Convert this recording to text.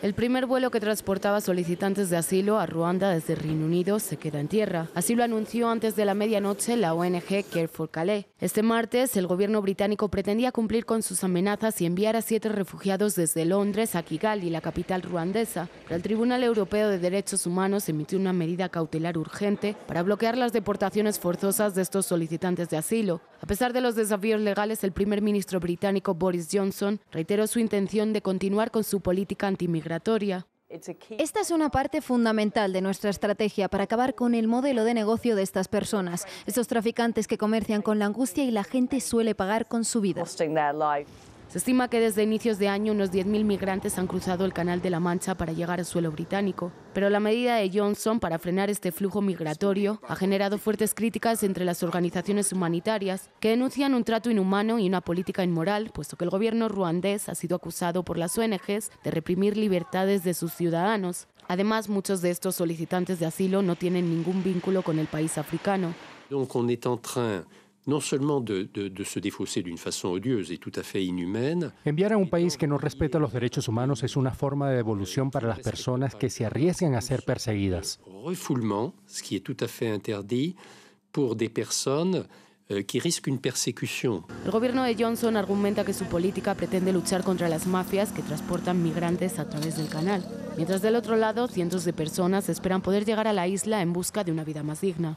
El primer vuelo que transportaba solicitantes de asilo a Ruanda desde Reino Unido se queda en tierra. Así lo anunció antes de la medianoche la ONG Care for Calais. Este martes, el gobierno británico pretendía cumplir con sus amenazas y enviar a siete refugiados desde Londres a Kigali, la capital ruandesa. Pero el Tribunal Europeo de Derechos Humanos emitió una medida cautelar urgente para bloquear las deportaciones forzosas de estos solicitantes de asilo. A pesar de los desafíos legales, el primer ministro británico Boris Johnson reiteró su intención de continuar con su política antimigrante esta es una parte fundamental de nuestra estrategia para acabar con el modelo de negocio de estas personas, estos traficantes que comercian con la angustia y la gente suele pagar con su vida. Se estima que desde inicios de año unos 10.000 migrantes han cruzado el Canal de la Mancha para llegar al suelo británico, pero la medida de Johnson para frenar este flujo migratorio ha generado fuertes críticas entre las organizaciones humanitarias que denuncian un trato inhumano y una política inmoral, puesto que el gobierno ruandés ha sido acusado por las ONGs de reprimir libertades de sus ciudadanos. Además, muchos de estos solicitantes de asilo no tienen ningún vínculo con el país africano non seulement de, se défausser d'une façon odieuse et tout à fait inhumaine. Enviar a un país que no respeta los derechos humanos es una forma de devolución para las personas que se arriesgan a ser perseguidas. ce qui est tout à fait interdit pour des personnes euh, qui risquent une El gobierno de Johnson argumenta que su política pretende luchar contra las mafias que transportan migrantes a través del canal, mientras del otro lado cientos de personas esperan poder llegar a la isla en busca de una vida más digna.